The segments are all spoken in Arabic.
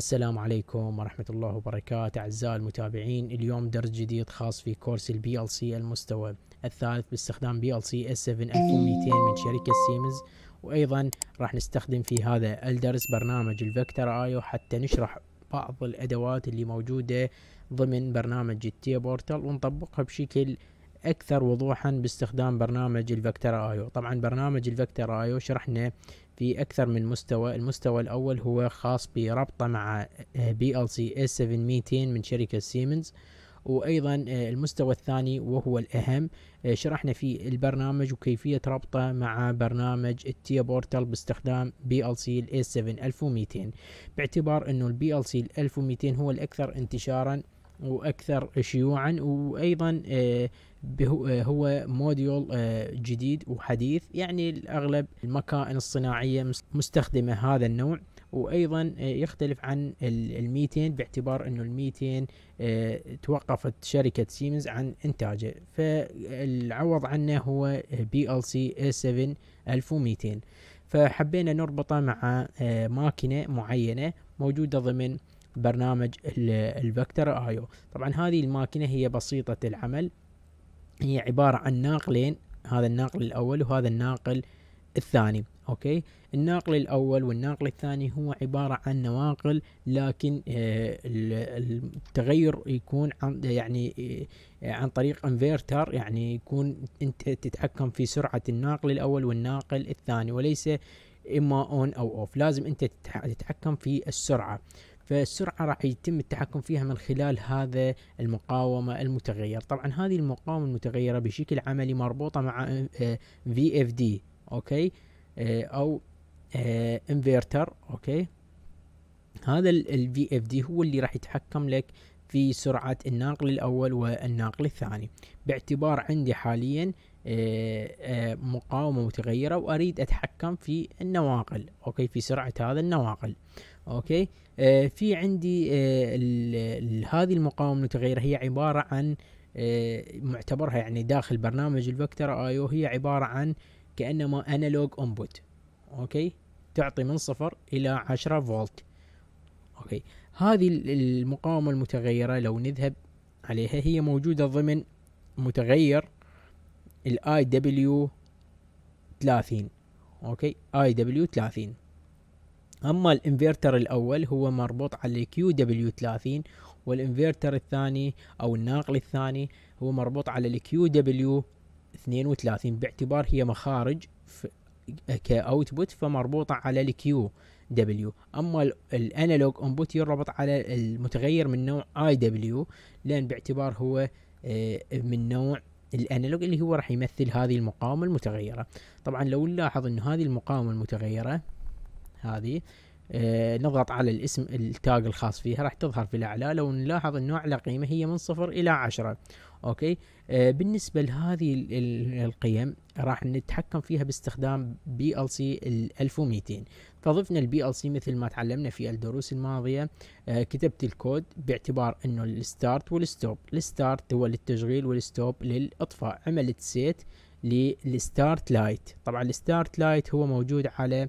السلام عليكم ورحمة الله وبركاته أعزائي المتابعين اليوم درس جديد خاص في كورس البي ال سي المستوى الثالث باستخدام بي ال سي اس 7 1200 من شركة سيمز وأيضا راح نستخدم في هذا الدرس برنامج الفيكتور ايو حتى نشرح بعض الأدوات اللي موجودة ضمن برنامج التي بورتال ونطبقها بشكل أكثر وضوحا باستخدام برنامج الفيكتور ايو طبعا برنامج الفيكتور ايو شرحنا في أكثر من مستوى المستوى الأول هو خاص بربطه مع بي ال سي اس 7200 من شركة سيمنز وأيضا آه، المستوى الثاني وهو الأهم آه، شرحنا فيه البرنامج وكيفية ربطه مع برنامج التيا بورتال باستخدام بي ال سي الاس 7200 باعتبار أنه البي ال سي 1200 هو الأكثر انتشارا واكثر شيوعا وايضا آه، آه، هو موديول آه، جديد وحديث يعني الأغلب المكائن الصناعية مستخدمة هذا النوع وايضا آه، يختلف عن ال 200 باعتبار انه ال 200 توقفت شركه سيمنز عن انتاجه فالعوض عنه هو بي ال سي اي 7 1200 فحبينا نربطه مع ماكينه معينه موجوده ضمن برنامج الفكتور ايو طبعا هذه الماكينه هي بسيطه العمل هي عبارة عن ناقلين هذا الناقل الأول وهذا الناقل الثاني أوكي الناقل الأول والناقل الثاني هو عبارة عن نواقل لكن آه، التغير يكون عن يعني آه، عن طريق انفيرتر يعني يكون أنت تتحكم في سرعة الناقل الأول والناقل الثاني وليس إما أون أو أوف لازم أنت تتحكم في السرعة فالسرعة راح يتم التحكم فيها من خلال هذا المقاومة المتغير طبعا هذه المقاومة المتغيرة بشكل عملي مربوطة مع آه، VFD اوكي آه، او انفرتر آه، اوكي هذا ال VFD هو اللي راح يتحكم لك في سرعة الناقل الأول والناقل الثاني باعتبار عندي حاليا مقاومة متغيرة وأريد أتحكم في النواقل أوكي في سرعة هذا النواقل اوكي آه في عندي آه هذه المقاومه المتغيره هي عباره عن آه معتبرها يعني داخل برنامج الفكتور اي او هي عباره عن كانما انالوج انبوت اوكي تعطي من صفر الى عشرة فولت اوكي هذه المقاومه المتغيره لو نذهب عليها هي موجوده ضمن متغير الاي دبليو 30 اوكي اي دبليو 30 اما الانفرتر الاول هو مربوط على كيو دبليو 30 والانفرتر الثاني او الناقل الثاني هو مربوط على الكيو دبليو 32 باعتبار هي مخارج كاوتبوت فمربوطه على الكيو دبليو اما الانالوج انبوت يربط على المتغير من نوع اي دبليو لان باعتبار هو آه، من نوع الانالوج اللي هو راح يمثل هذه المقاومه المتغيره طبعا لو نلاحظ ان هذه المقاومه المتغيره هذه آه نضغط على الاسم التاج الخاص فيها راح تظهر في الاعلى لو نلاحظ انه اعلى قيمه هي من صفر الى عشرة اوكي آه بالنسبه لهذه القيم راح نتحكم فيها باستخدام بي ال سي 1200 فضفنا البي ال سي مثل ما تعلمنا في الدروس الماضيه آه كتبت الكود باعتبار انه الستارت والستوب الستارت هو للتشغيل والستوب للاطفاء عملت سيت للستارت لايت طبعا الستارت لايت هو موجود على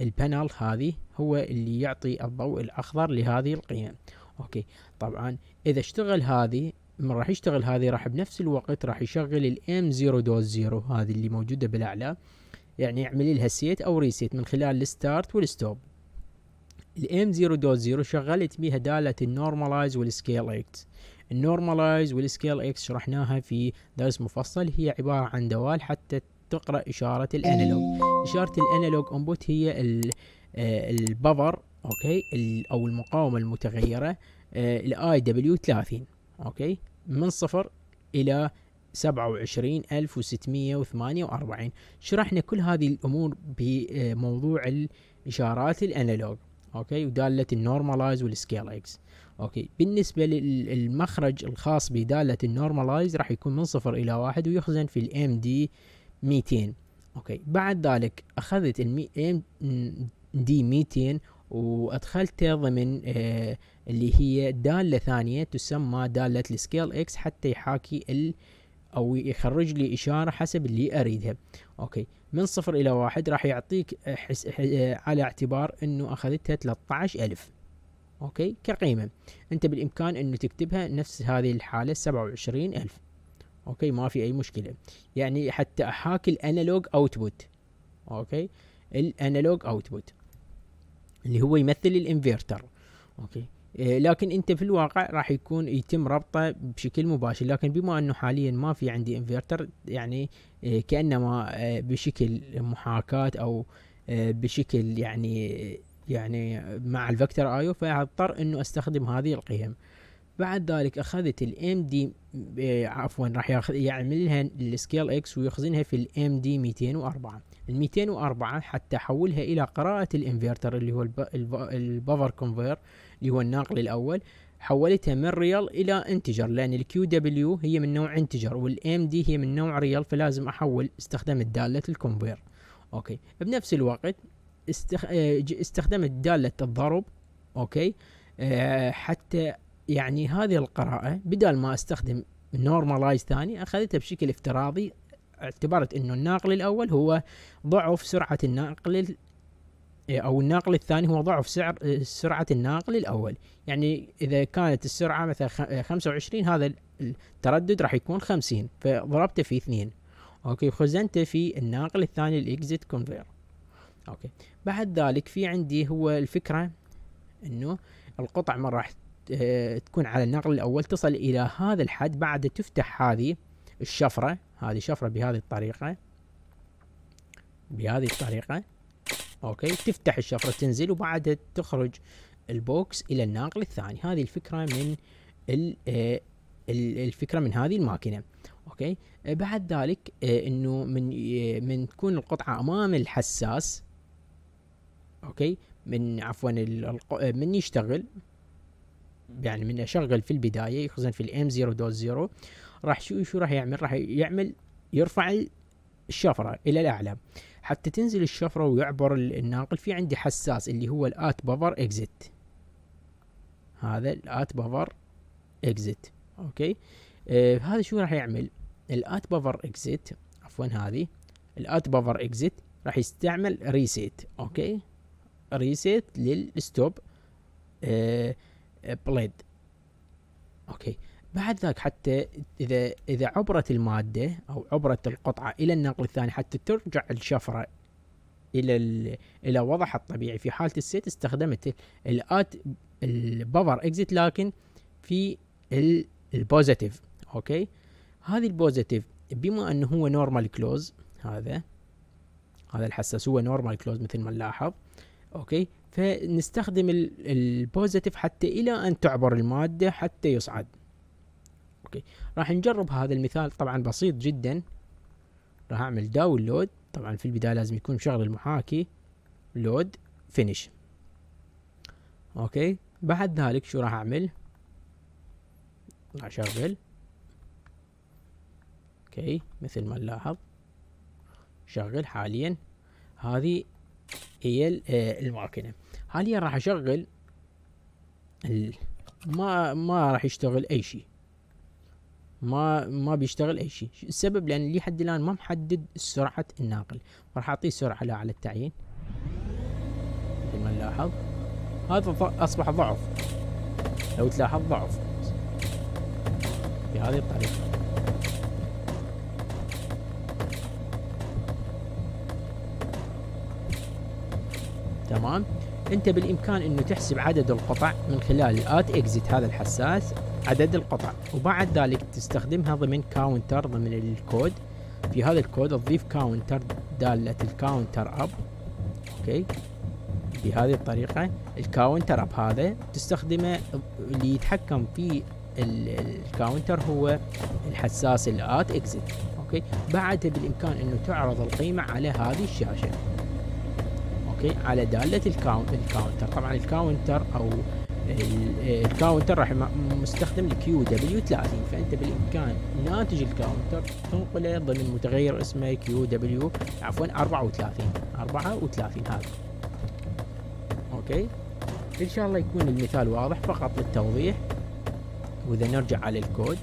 البانل هذه هو اللي يعطي الضوء الأخضر لهذه القيم أوكي طبعا إذا اشتغل هذه من راح يشتغل هذه راح بنفس الوقت راح يشغل الام 0.0 دوز هذه اللي موجودة بالأعلى يعني يعمل لها سيت أو ريسيت من خلال الستارت والستوب الام 0.0 شغلت بها دالة النورمالايز والسكيل اكس النورمالايز والسكيل اكس شرحناها في درس مفصل هي عبارة عن دوال حتى تقرأ إشارة الأنالوج إشارة الأنالوج أنبوت هي آه، البفر أوكي أو المقاومة المتغيرة آه، الاي دبليو 30 أوكي من صفر إلى سبعة وعشرين ألف وستمية وثمانية وأربعين شرحنا كل هذه الأمور بموضوع الإشارات الأنالوج أوكي ودالة النورمالايز إكس أوكي بالنسبة للمخرج الخاص بدالة النورماليز راح يكون من صفر إلى واحد ويخزن في الام دي 200 اوكي بعد ذلك اخذت ال ام إيه، دي 200 وادخلتها ضمن آه، اللي هي داله ثانيه تسمى داله السكيل اكس حتى يحاكي ال او يخرج لي اشاره حسب اللي اريدها اوكي من صفر الى واحد راح يعطيك آه، حس آه، على اعتبار انه اخذتها 13000 اوكي كقيمه انت بالامكان انه تكتبها نفس هذه الحاله 27000 اوكي ما في اي مشكله يعني حتى احاكي الانالوج اوتبوت اوكي الانالوج اوتبوت اللي هو يمثل الانفرتر اوكي إيه لكن انت في الواقع راح يكون يتم ربطه بشكل مباشر لكن بما انه حاليا ما في عندي انفرتر يعني إيه كانما إيه بشكل محاكاه او آه، بشكل يعني يعني مع الفكتور ايو فاضطر انه استخدم هذه القيم بعد ذلك اخذت الام آه، دي عفوا راح ياخذ يعمل لها السكيل اكس ويخزنها في الام دي 204 ال 204 حتى احولها الى قراءه الانفرتر اللي هو البافر كونفير اللي هو الناقل الاول حولتها من ريال الى انتجر لان الكيو دبليو هي من نوع انتجر والام دي هي من نوع ريال فلازم احول استخدمت داله الكونفير اوكي بنفس الوقت آه، استخدمت داله الضرب اوكي آه، حتى يعني هذه القراءة بدل ما استخدم نورمالايز ثاني اخذتها بشكل افتراضي اعتبرت انه الناقل الاول هو ضعف سرعة الناقل او الناقل الثاني هو ضعف سعر سرعة الناقل الاول يعني اذا كانت السرعة مثلا 25 هذا التردد راح يكون 50 فضربته في 2 اوكي خزنته في الناقل الثاني الاكزيت كونفير اوكي بعد ذلك في عندي هو الفكرة انه القطع ما راح آه، تكون على النقل الاول تصل الى هذا الحد بعد تفتح هذه الشفره هذه شفره بهذه الطريقه بهذه الطريقه اوكي تفتح الشفره تنزل وبعدها تخرج البوكس الى الناقل الثاني هذه الفكره من آه، الفكره من هذه الماكينه اوكي آه، بعد ذلك انه من من تكون القطعه امام الحساس اوكي من عفوا من يشتغل يعني من اشغل في البدايه يخزن في الام 0 دوت 0 راح شو شو راح يعمل راح يعمل يرفع الشفره الى الاعلى حتى تنزل الشفره ويعبر الناقل في عندي حساس اللي هو الات بفر اكزيت هذا الات بفر اكزيت اوكي آه هذا شو راح يعمل الات بفر اكزيت عفوا هذه الات بفر اكزيت راح يستعمل ريسيت اوكي ريسيت للستوب آه بليد اوكي بعد ذاك حتى اذا اذا عبرت الماده او عبرت القطعه الى النقل الثاني حتى ترجع الشفره الى الى وضعها الطبيعي في حاله السيت استخدمت الات الباور اكزيت لكن في البوزيتيف اوكي هذه البوزيتيف بما انه هو نورمال كلوز هذا هذا الحساس هو نورمال كلوز مثل ما نلاحظ اوكي فنستخدم البوزيتيف حتى الى ان تعبر الماده حتى يصعد اوكي راح نجرب هذا المثال طبعا بسيط جدا راح اعمل داونلود طبعا في البدايه لازم يكون شغل المحاكي لود فينيش اوكي بعد ذلك شو راح اعمل راح اشغل اوكي مثل ما نلاحظ شغل حاليا هذه هي آه، الماكينه حاليا راح اشغل ما ما راح يشتغل اي شيء ما ما بيشتغل اي شيء السبب لان حد الان ما محدد سرعه الناقل راح اعطيه سرعه لا على التعيين مثل ما نلاحظ هذا اصبح ضعف لو تلاحظ ضعف بهذه الطريقه تمام انت بالامكان انه تحسب عدد القطع من خلال الات اكزت هذا الحساس عدد القطع وبعد ذلك تستخدمها ضمن كاونتر ضمن الكود في هذا الكود تضيف كاونتر دالة الكاونتر اب اوكي بهذه الطريقة الكاونتر اب هذا تستخدمه اللي يتحكم في الكاونتر هو الحساس الات اكزت اوكي بعدها بالامكان انه تعرض القيمة على هذه الشاشة اوكي على داله الكاونتر طبعا الكاونتر او الكاونتر راح مستخدم الكيو دبليو 30 فانت بالامكان ناتج الكاونتر تنقله ضمن متغير اسمه كيو دبليو عفوا 34 34 هذا اوكي ان شاء الله يكون المثال واضح فقط للتوضيح واذا نرجع على الكود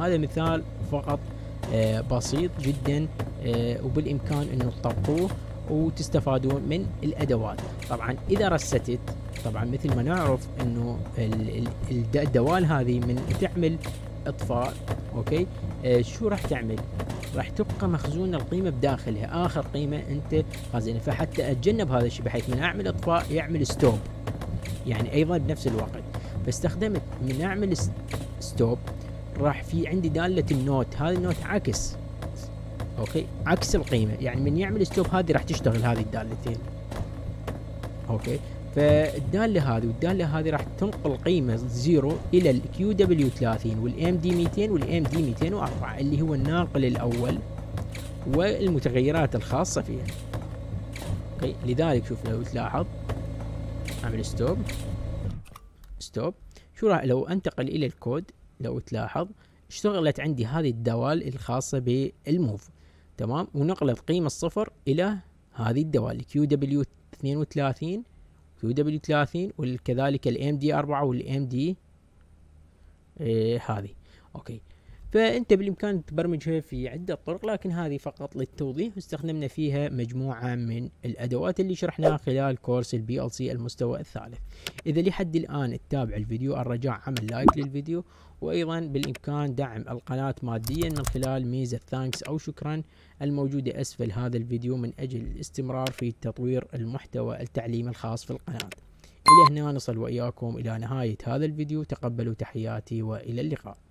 هذا مثال فقط آه، بسيط جدا آه، وبالامكان انه تطبقوه وتستفادون من الادوات طبعا اذا رستت طبعا مثل ما نعرف انه الدوال هذه من تعمل اطفاء اوكي آه شو راح تعمل راح تبقى مخزونة القيمة بداخلها آخر قيمة أنت خازنها فحتى أتجنب هذا الشيء بحيث من أعمل إطفاء يعمل ستوب يعني أيضا بنفس الوقت فاستخدمت من أعمل ستوب راح في عندي دالة النوت هذا النوت عكس اوكي عكس القيمه يعني من يعمل ستوب هذه راح تشتغل هذه الدالتين اوكي فالداله هذه والداله هذه راح تنقل قيمه زيرو الى الكيو دبليو 30 والام دي 200 والام دي 204 اللي هو الناقل الاول والمتغيرات الخاصه فيها اوكي لذلك شوف لو تلاحظ اعمل ستوب ستوب شو راح لو انتقل الى الكود لو تلاحظ اشتغلت عندي هذه الدوال الخاصة بالموف تمام ونقلب قيمة الصفر إلى هذه الدوال كيو دبليو 32 كيو دبليو 30 وكذلك الام دي 4 والام دي هذه اوكي فانت بالامكان تبرمجها في عده طرق لكن هذه فقط للتوضيح واستخدمنا فيها مجموعه من الادوات اللي شرحناها خلال كورس البي ال سي المستوى الثالث اذا لحد الان تتابع الفيديو الرجاء عمل لايك للفيديو وايضا بالامكان دعم القناه ماديا من خلال ميزه ثانكس او شكرا الموجوده اسفل هذا الفيديو من اجل الاستمرار في تطوير المحتوى التعليمي الخاص في القناه الى هنا نصل واياكم الى نهايه هذا الفيديو تقبلوا تحياتي والى اللقاء